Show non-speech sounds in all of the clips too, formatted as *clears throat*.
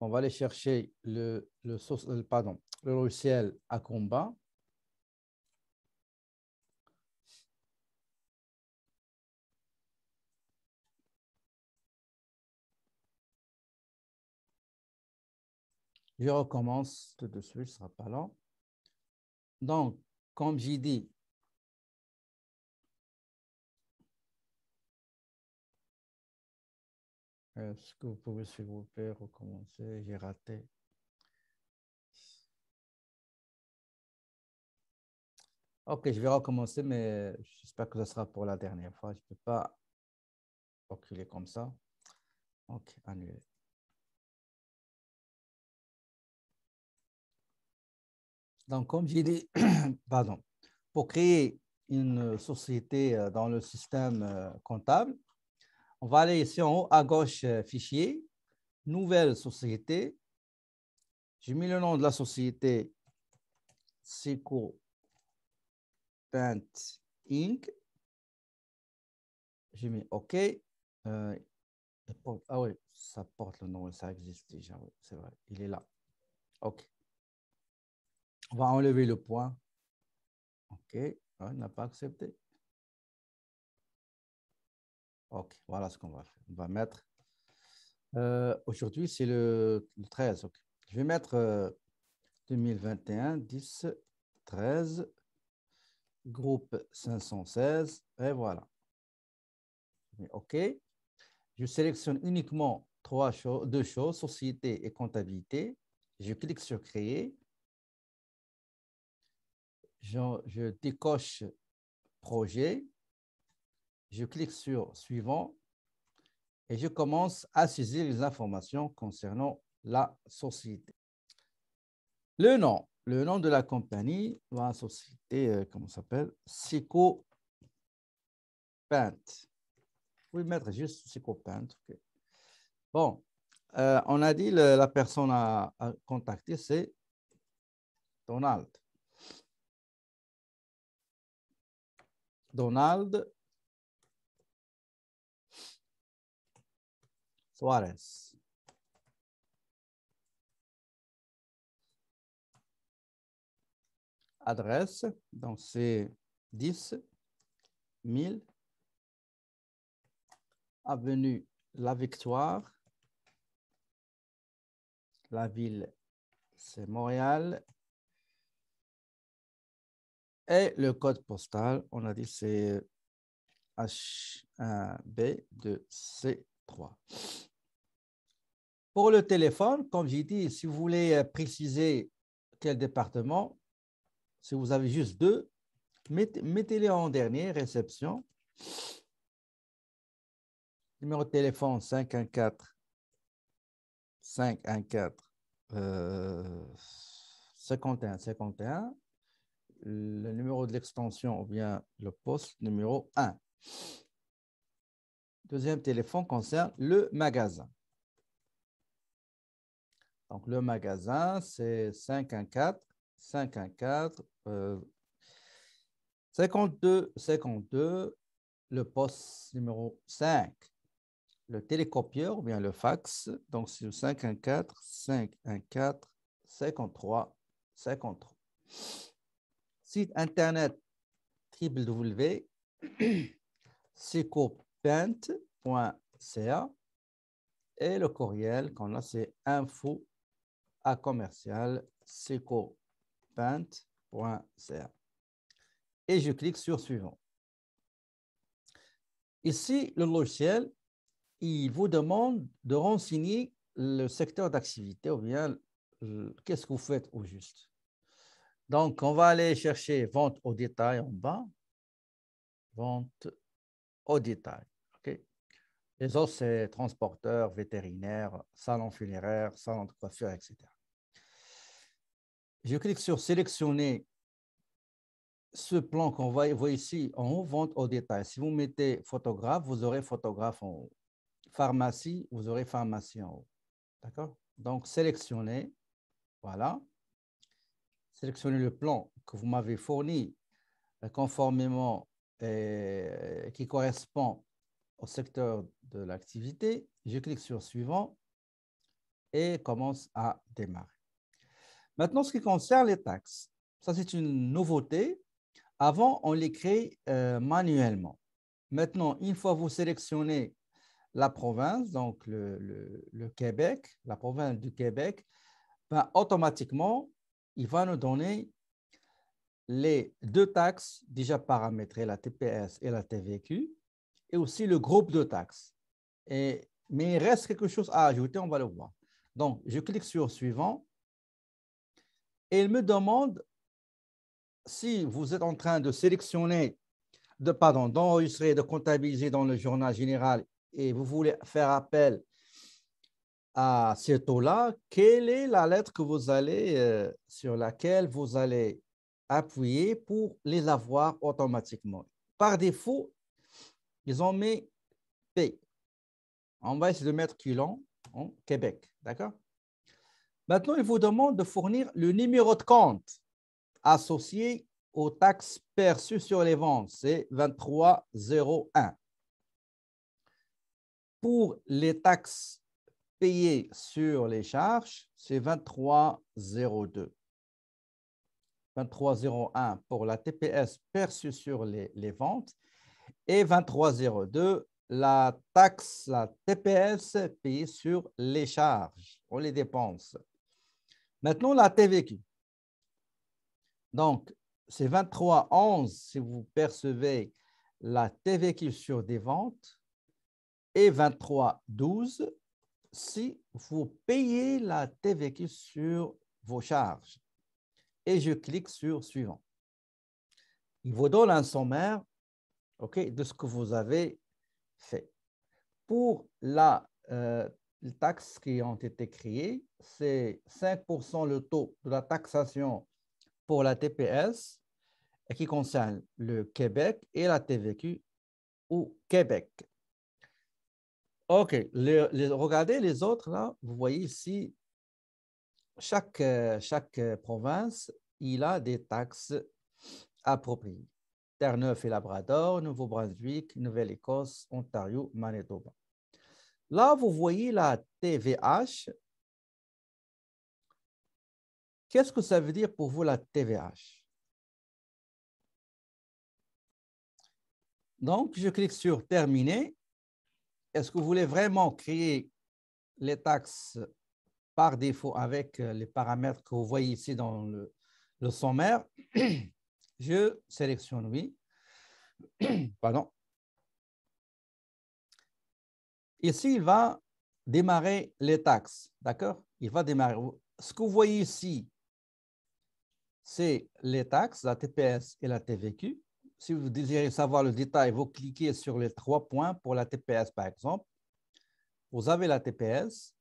on va aller chercher le, le, euh, pardon, le logiciel à combat. Je recommence tout de suite, ce ne sera pas long. Donc, comme j'ai dit, Est-ce que vous pouvez, s'il vous plaît, recommencer J'ai raté. Ok, je vais recommencer, mais j'espère que ce sera pour la dernière fois. Je ne peux pas reculer comme ça. Ok, annuler. Donc, comme j'ai dit, *clears throat* pardon, pour créer une société euh, dans le système euh, comptable, on va aller ici en haut, à gauche, euh, fichier, nouvelle société. J'ai mis le nom de la société Seco Paint Inc. J'ai mis OK. Euh, ah oui, ça porte le nom, ça existe déjà, c'est vrai, il est là. OK. On va enlever le point. OK, il n'a pas accepté. OK, voilà ce qu'on va faire. On va mettre. Euh, aujourd'hui, c'est le, 13. Je vais mettre 2021, 10, 13, groupe 516. Et voilà. OK. Je sélectionne uniquement deux choses, société et comptabilité. Je clique sur créer. je décoche projet. Je clique sur Suivant et je commence à saisir les informations concernant la société. Le nom, le nom de la compagnie, la société, euh, comment s'appelle Seco Paint. pouvez mettre juste Seco Bon, euh, on a dit la personne à contacter, c'est Donald. Donald Suarez. Adresse, donc c'est 10 1000 Avenue La Victoire. La ville, c'est Montréal. Et le code postal, on a dit c'est H1B2C3. Pour le téléphone, comme j'ai dit, si vous voulez euh, préciser quel département, si vous avez juste deux, mettez-les en dernier, réception. Numéro de téléphone 514 514 euh, 51 51. Le numéro de l'extension ou bien le poste numéro 1. Deuxième téléphone concerne le magasin. Donc, le magasin, c'est 514 514 52 52, le poste numéro 5. Le télécopieur ou bien le fax, donc c'est 514 514 53 53. Site internet www.secopent.ca *clears throat* et le courriel qu'on a, c'est info à commercial Et je clique sur suivant. Ici, le logiciel, il vous demande de renseigner le secteur d'activité ou bien qu'est-ce que vous faites au juste. Donc, on va aller chercher vente au détail en bas. Vente au détail. ok Les autres, c'est transporteurs, vétérinaire salon funéraire, salon de coiffure, etc. Je clique sur sélectionner ce plan qu'on voit ici en haut, vente au détail. Si vous mettez photographe, vous aurez photographe en haut. Pharmacie, vous aurez pharmacie en haut. D'accord Donc, sélectionnez. Voilà. Sélectionnez le plan que vous m'avez fourni euh, conformément et euh, qui correspond au secteur de l'activité. Je clique sur suivant et commence à démarrer. Maintenant, ce qui concerne les taxes, ça c'est une nouveauté. Avant, on les crée euh, manuellement. Maintenant, une fois vous sélectionnez la province, donc le, le Québec, la province du Québec, ben, automatiquement, il va nous donner les deux taxes déjà paramétrées, la TPS et la TVQ, et aussi le groupe de taxes. Et, mais il reste quelque chose à ajouter, on va le voir. Donc, je clique sur Suivant. Et il me demande si vous êtes en train de sélectionner, de, pardon, d'enregistrer, de comptabiliser dans le journal général et vous voulez faire appel à ces taux-là, quelle est la lettre que vous allez, euh, sur laquelle vous allez appuyer pour les avoir automatiquement Par défaut, ils ont mis P. On va essayer de mettre Culon en Québec, d'accord Maintenant, il vous demande de fournir le numéro de compte associé aux taxes perçues sur les ventes. C'est 2301. Pour les taxes payées sur les charges, c'est 2302. 2301 pour la TPS perçue sur les, ventes et 2302 la taxe, la TPS payée sur les charges ou les dépenses. Maintenant, la TVQ. Donc, c'est 11 si vous percevez la TVQ sur des ventes et 12 si vous payez la TVQ sur vos charges. Et je clique sur Suivant. Il vous donne un sommaire de ce que vous avez fait. Pour la euh, les taxes qui ont été créées, c'est 5% le taux de la taxation pour la TPS et qui concerne le Québec et la TVQ au Québec. OK, regardez les autres là, vous voyez ici, chaque, euh, chaque euh, province, il a des taxes appropriées. Terre-Neuve et Labrador, Nouveau-Brunswick, Nouvelle-Écosse, Ontario, Manitoba. Là, vous voyez la TVH. Qu'est-ce que ça veut dire pour vous la TVH? Donc, je clique sur Terminer. Est-ce que vous voulez vraiment créer les taxes par défaut avec euh, les paramètres que vous voyez ici dans le, sommaire? *clears throat* Je sélectionne oui. *clears throat* Pardon. Ici, il va démarrer les taxes, d'accord Il va démarrer. Ce que vous voyez ici, c'est les taxes, la TPS et la TVQ. Si vous désirez savoir le détail, vous cliquez sur les trois points pour la TPS, par exemple. Vous avez la TPS,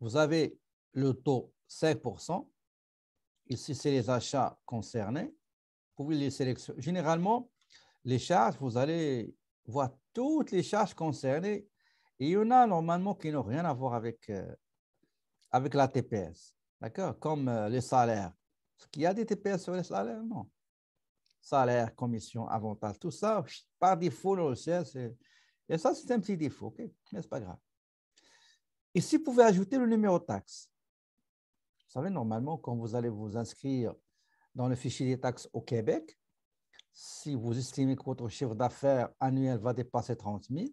vous avez le taux 5%. Ici, c'est les achats concernés. Vous pouvez les sélectionner. Généralement, les charges, vous allez voit toutes les charges concernées et il y en a normalement qui n'ont rien à voir avec, euh, avec la TPS, d'accord Comme euh, les salaires. Est-ce qu'il y a des TPS sur les salaires Non. Salaire, commission, avantage, tout ça, par défaut, le Et ça, c'est un petit défaut, OK Mais ce n'est pas grave. Et si vous pouvez ajouter le numéro taxe. Vous savez, normalement, quand vous allez vous inscrire dans le fichier des taxes au Québec, si vous estimez que votre chiffre d'affaires annuel va dépasser 30 000,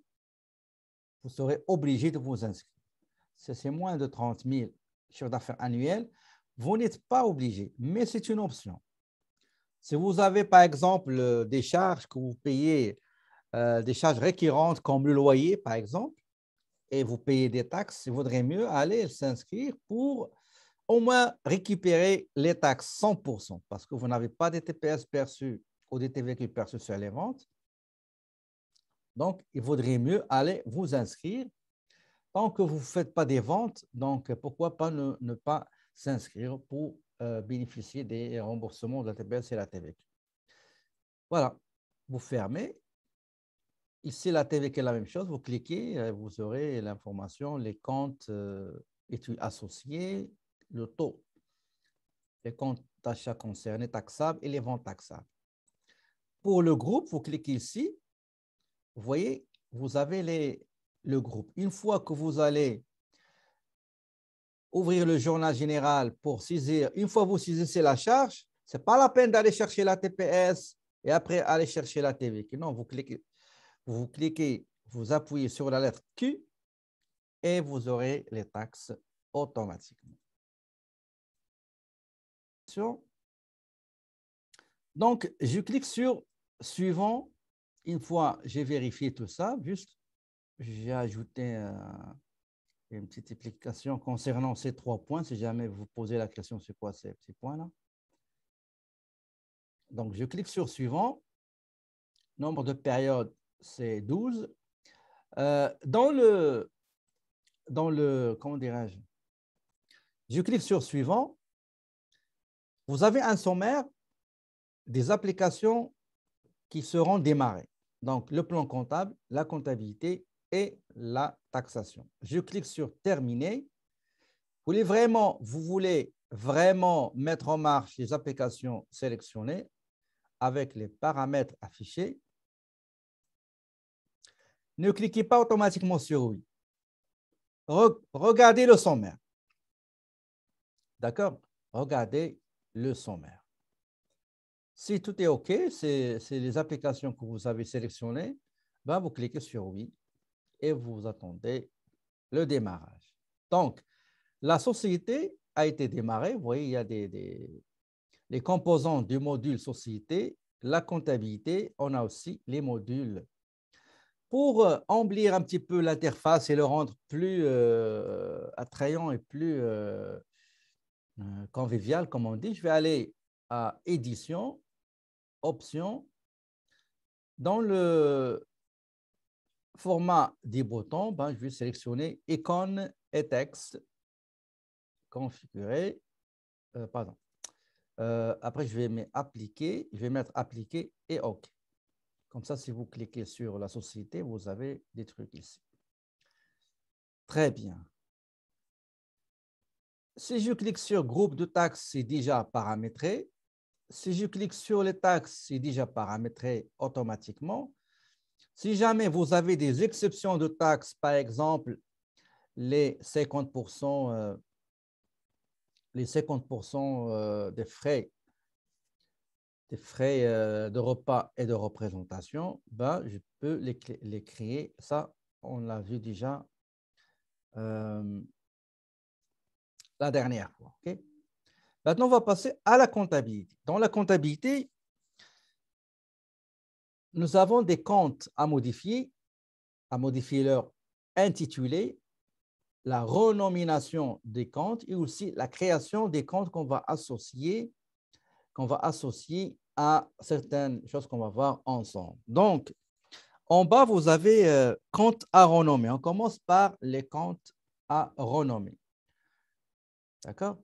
vous serez obligé de vous inscrire. Si c'est moins de 30 000 chiffres d'affaires annuels, vous n'êtes pas obligé, mais c'est une option. Si vous avez, par exemple, euh, des charges que vous payez, euh, des charges récurrentes comme le loyer, par exemple, et vous payez des taxes, il vaudrait mieux aller s'inscrire pour au moins récupérer les taxes 100%, parce que vous n'avez pas de TPS perçus ou des TV qui sur les ventes. Donc, il vaudrait mieux aller vous inscrire. Tant que vous ne faites pas des ventes, donc pourquoi pas ne, pas s'inscrire pour euh, bénéficier des remboursements de la TBS et la TVQ. Voilà, vous fermez. Ici, la TVQ est la même chose. Vous cliquez, euh, vous aurez l'information, les comptes euh, associés, le taux, les comptes d'achat concernés taxables et les ventes taxables. Pour le groupe, vous cliquez ici. Vous voyez, vous avez le groupe. Une fois que vous allez ouvrir le journal général pour saisir, une fois que vous saisissez la charge, ce n'est pas la peine d'aller chercher la TPS et après aller chercher la TV. Non, vous cliquez, vous cliquez, vous appuyez sur la lettre Q et vous aurez les taxes automatiquement. Donc, je clique sur suivant. Une fois j'ai vérifié tout ça, juste j'ai ajouté euh, une petite explication concernant ces trois points, si jamais vous posez la question, c'est quoi ces petits points-là Donc, je clique sur suivant. Nombre de périodes, c'est 12. Euh, dans le, dans le, comment dirais-je Je clique sur suivant. Vous avez un sommaire des applications qui seront démarrées. Donc, le plan comptable, la comptabilité et la taxation. Je clique sur Terminer. Vous voulez vraiment, mettre en marche les applications sélectionnées avec les paramètres affichés. Ne cliquez pas automatiquement sur Oui. regardez le sommaire. D'accord Regardez le sommaire. Si tout est OK, c'est les applications que vous avez sélectionnées. Ben, vous cliquez sur oui et vous attendez le démarrage. Donc, la société a été démarrée. Vous voyez, il y a des, les composants du module société, la comptabilité, on a aussi les modules. Pour euh, embellir un petit peu l'interface et le rendre plus euh, attrayant et plus euh, convivial, comme on dit, je vais aller à édition, option dans le format des boutons, ben, je vais sélectionner icône et texte Configurer. Euh, pardon. Euh, après, je vais mettre appliquer. Je vais mettre appliquer et OK. Comme ça, si vous cliquez sur la société, vous avez des trucs ici. Très bien. Si je clique sur groupe de taxes, c'est déjà paramétré si je clique sur les taxes, c'est déjà paramétré automatiquement. Si jamais vous avez des exceptions de taxes, par exemple, les 50%, euh, les euh, des frais, des frais euh, de repas et de représentation, ben, je peux les, créer. Ça, on l'a vu déjà la dernière fois. Maintenant, on va passer à la comptabilité. Dans la comptabilité, nous avons des comptes à modifier, à modifier leur intitulé, la renomination des comptes et aussi la création des comptes qu'on va associer, qu'on va associer à certaines choses qu'on va voir ensemble. Donc, en bas, vous avez euh, comptes à renommer. On commence par les comptes à renommer. D'accord